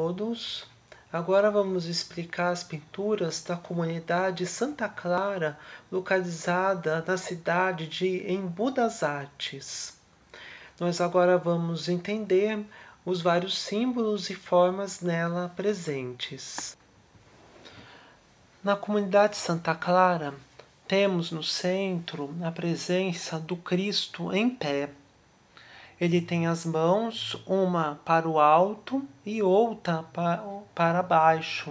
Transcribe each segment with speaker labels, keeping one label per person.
Speaker 1: todos. Agora vamos explicar as pinturas da comunidade Santa Clara, localizada na cidade de Embu das Artes. Nós agora vamos entender os vários símbolos e formas nela presentes. Na comunidade Santa Clara, temos no centro a presença do Cristo em pé ele tem as mãos, uma para o alto e outra para baixo.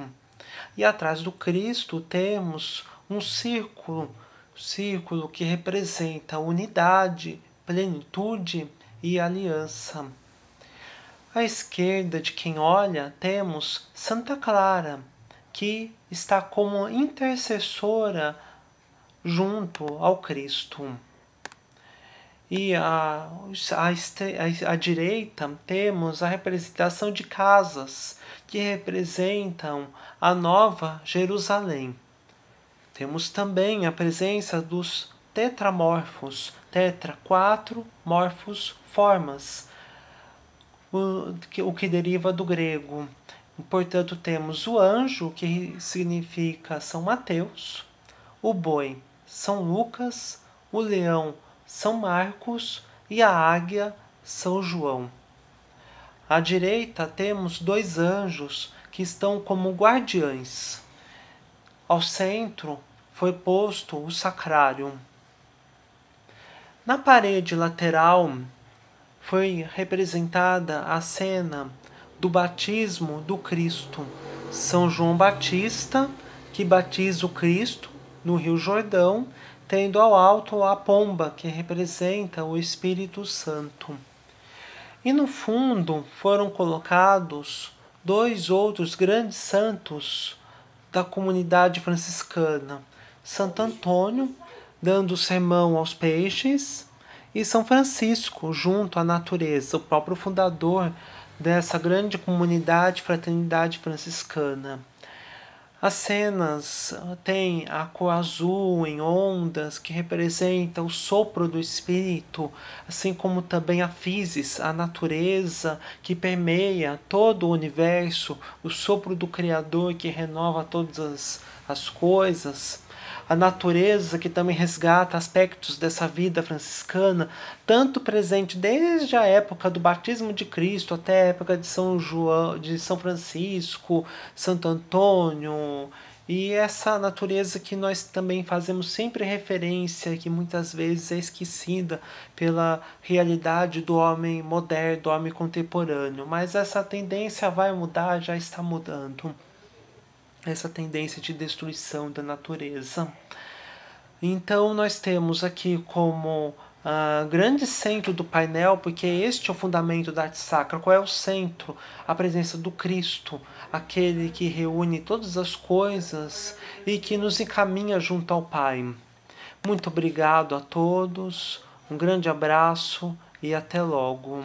Speaker 1: E atrás do Cristo temos um círculo, círculo que representa unidade, plenitude e aliança. À esquerda de quem olha, temos Santa Clara, que está como intercessora junto ao Cristo. E à a, a, a, direita temos a representação de casas que representam a nova Jerusalém. Temos também a presença dos tetramorfos, tetra, quatro, morfos, formas, o que, o que deriva do grego. Portanto, temos o anjo, que significa São Mateus, o boi, São Lucas, o leão, são Marcos e a águia São João. À direita temos dois anjos que estão como guardiães. Ao centro foi posto o sacrário. Na parede lateral foi representada a cena do batismo do Cristo. São João Batista, que batiza o Cristo no Rio Jordão, tendo ao alto a pomba que representa o Espírito Santo. E no fundo foram colocados dois outros grandes santos da comunidade franciscana: Santo Antônio, dando sermão aos peixes, e São Francisco, junto à natureza, o próprio fundador dessa grande comunidade fraternidade franciscana. As cenas têm a cor azul em ondas que representa o sopro do espírito, assim como também a physis, a natureza que permeia todo o universo, o sopro do Criador que renova todas as, as coisas a natureza que também resgata aspectos dessa vida franciscana, tanto presente desde a época do batismo de Cristo até a época de São João, de São Francisco, Santo Antônio, e essa natureza que nós também fazemos sempre referência, que muitas vezes é esquecida pela realidade do homem moderno, do homem contemporâneo, mas essa tendência vai mudar, já está mudando essa tendência de destruição da natureza. Então, nós temos aqui como ah, grande centro do painel, porque este é o fundamento da arte sacra. Qual é o centro? A presença do Cristo, aquele que reúne todas as coisas e que nos encaminha junto ao Pai. Muito obrigado a todos, um grande abraço e até logo.